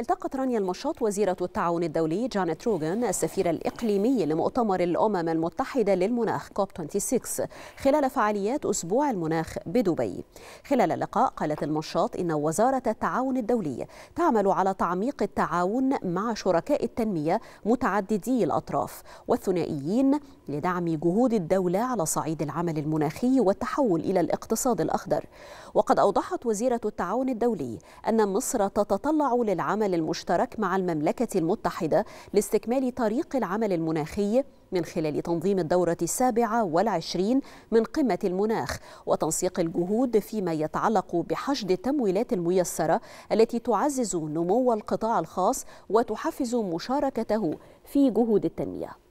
التقت رانيا المشاط وزيرة التعاون الدولي جانيت روغن السفير الإقليمي لمؤتمر الأمم المتحدة للمناخ كوب 26 خلال فعاليات أسبوع المناخ بدبي خلال اللقاء قالت المشاط إن وزارة التعاون الدولي تعمل على تعميق التعاون مع شركاء التنمية متعددي الأطراف والثنائيين لدعم جهود الدولة على صعيد العمل المناخي والتحول إلى الاقتصاد الأخضر وقد أوضحت وزيرة التعاون الدولي أن مصر تتطلع للعمل العمل المشترك مع المملكة المتحدة لاستكمال طريق العمل المناخي من خلال تنظيم الدورة السابعة والعشرين من قمة المناخ وتنسيق الجهود فيما يتعلق بحشد التمويلات الميسرة التي تعزز نمو القطاع الخاص وتحفز مشاركته في جهود التنميه